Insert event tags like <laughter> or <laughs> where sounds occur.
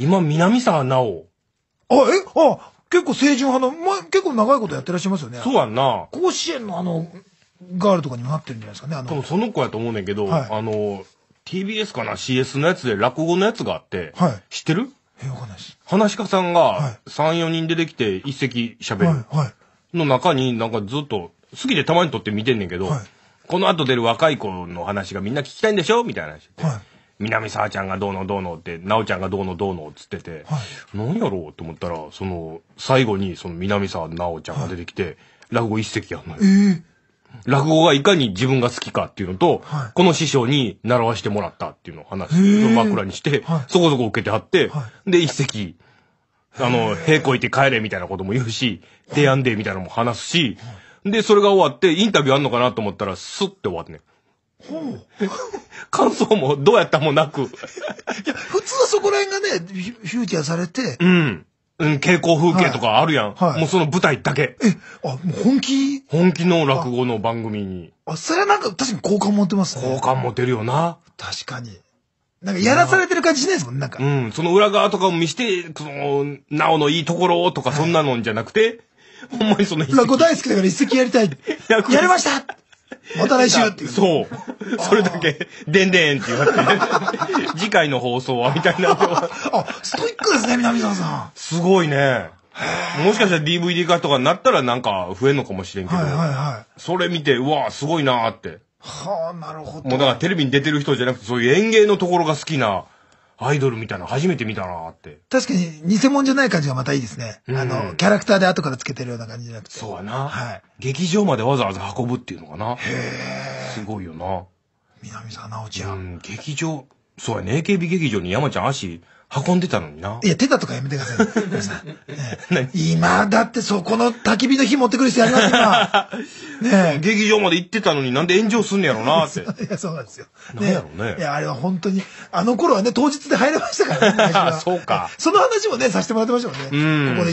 今、南沢なお。あ、えあ、結構清純派の、ま、結構長いことやってらっしゃいますよね。そうやんな。甲子園のあの、ガールとかにもなってるんじゃないですかね、あの。多分その子やと思うねんけど、はい、あの、TBS かな ?CS のやつで落語のやつがあって、はい、知ってるえ、わかんないで話し家さんが、3、4人出てきて一席喋る。はいはい、の中になんかずっと、好きでたまに撮って見てんねんけど、はい、この後出る若い子の話がみんな聞きたいんでしょみたいな話。はい南沢ちゃんがどうのどうのって、奈緒ちゃんがどうのどうのっつってて、はい、何やろうと思ったら、その、最後にその南沢奈緒ちゃんが出てきて、はい、落語一席やんのよ。えー落語がいかに自分が好きかっていうのと、はい、この師匠に習わしてもらったっていうのを話す。枕にして、はい、そこそこ受けてはって、はい、で、一席、あの、平行いて帰れみたいなことも言うし、提案でみたいなのも話すし、で、それが終わってインタビューあんのかなと思ったら、スッて終わってね。感想もどうやったもなく。いや、普通はそこら辺がね、フューチャーされて。うん。うん、傾向風景とかあるやん。はいもうその舞台だけ。え、あ、もう本気本気の落語の番組に。あ、それはなんか確かに好感持ってますね。好感持てるよな。確かに。なんかやらされてる感じしないですもん、なんか。うん、その裏側とかを見して、その、なおのいいところとかそんなのんじゃなくて、はい、ほんまにその落語大好きだから一席やりたい。<laughs> やりましたまた来週っていう。そう。それだけ、でんでんって言われて、<laughs> 次回の放送は、みたいな。あ、ストイックですね、南沢さん。すごいね。もしかしたら DVD 化とかになったらなんか増えんのかもしれんけど、はいはいはい、それ見て、うわすごいなーって。はあ、なるほど。もうだからテレビに出てる人じゃなくて、そういう演芸のところが好きなアイドルみたいな初めて見たなって。確かに偽物じゃない感じがまたいいですね。うん、あの、キャラクターで後からつけてるような感じじゃなくて。そうやな。はい。劇場までわざわざ運ぶっていうのかな。へえ。すごいよな。南沢直ちゃん。うん、劇場、そうやね、AKB 劇場に山ちゃん足運んでたのにな。いや、手だとかやめてください。ね <laughs> 今、だってそこの焚き火の火持ってくる人やります、か <laughs> ね劇場まで行ってたのになんで炎上すんねやろな <laughs> って。いや、そうなんですよ。なやろうねいや、あれは本当に、あの頃はね、当日で入れましたからねそうかその話もね、させてもらってましたもんね。うんここで